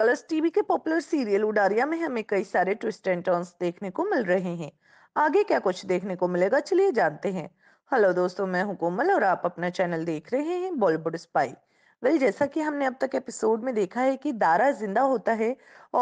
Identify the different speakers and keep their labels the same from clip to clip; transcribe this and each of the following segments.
Speaker 1: colours TV के popular serial Udaariyaan में हमें कई सारे ट्विस्ट एंड टर्न्स देखने को मिल रहे हैं आगे क्या कुछ देखने को मिलेगा चलिए जानते हैं हेलो दोस्तों मैं हूं कोमल और आप अपना चैनल देख रहे हैं बॉलीवुड स्पाई वेल जैसा कि हमने अब तक एपिसोड में देखा है कि दारा जिंदा होता है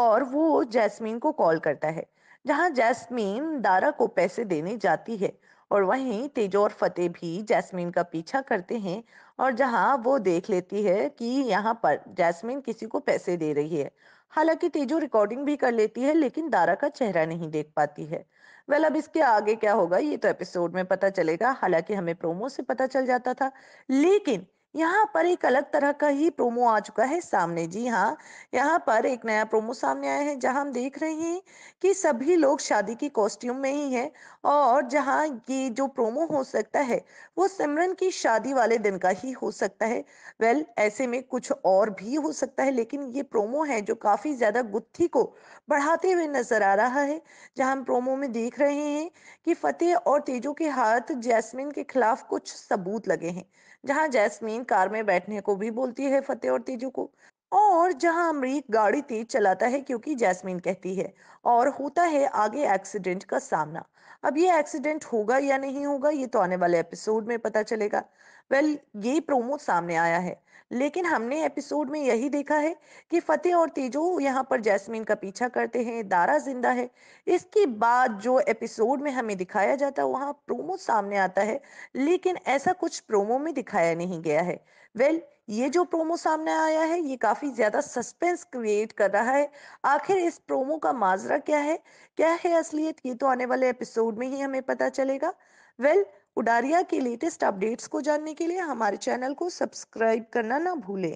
Speaker 1: और वो जैस्मीन को कॉल करता है जहां जैस्मीन दारा को पैसे देने जाती है और वहीं तेजो और फतेह भी जैस्मीन का पीछा करते हैं और जहां वो देख लेती है कि यहाँ पर जैस्मीन किसी को पैसे दे रही है हालांकि तेजो रिकॉर्डिंग भी कर लेती है लेकिन दारा का चेहरा नहीं देख पाती है वेल अब इसके आगे क्या होगा ये तो एपिसोड में पता चलेगा हालांकि हमें प्रोमो से पता चल जाता था लेकिन यहाँ पर एक अलग तरह का ही प्रोमो आ चुका है सामने जी हाँ यहाँ पर एक नया प्रोमो सामने आया है जहाँ हम देख रहे हैं कि सभी लोग शादी की कॉस्ट्यूम में ही हैं और जहाँ ये जो प्रोमो हो सकता है वो सिमरन की शादी वाले दिन का ही हो सकता है वेल ऐसे में कुछ और भी हो सकता है लेकिन ये प्रोमो है जो काफी ज्यादा गुत्थी को बढ़ाते हुए नजर आ रहा है जहाँ हम प्रोमो में देख रहे हैं कि फतेह और तेजो के हाथ जैस्मिन के खिलाफ कुछ सबूत लगे हैं जहाँ जैस्मिन जमीन कार में बैठने को भी बोलती है फतेह और तेजू को और जहां अमरीक गाड़ी तेज चलाता है क्योंकि जैस्मीन कहती है और होता है आगे एक्सीडेंट का सामना अब ये एक्सीडेंट होगा या नहीं होगा ये तो आने वाले एपिसोड में पता चलेगा वेल well, ये प्रोमो सामने आया है लेकिन हमने एपिसोड में यही देखा है कि फतेह और तेजो यहाँ पर जैस्मीन का पीछा करते हैं दारा जिंदा है इसके बाद जो एपिसोड में हमें दिखाया जाता है वहाँ प्रोमो सामने आता है लेकिन ऐसा कुछ प्रोमो में दिखाया नहीं गया है वेल ये जो प्रोमो सामने आया है ये काफी ज्यादा सस्पेंस क्रिएट कर रहा है आखिर इस प्रोमो का माजरा क्या है क्या है असलियत ये तो आने वाले एपिसोड में ही हमें पता चलेगा वेल well, उडारिया के लेटेस्ट अपडेट्स को जानने के लिए हमारे चैनल को सब्सक्राइब करना ना भूलें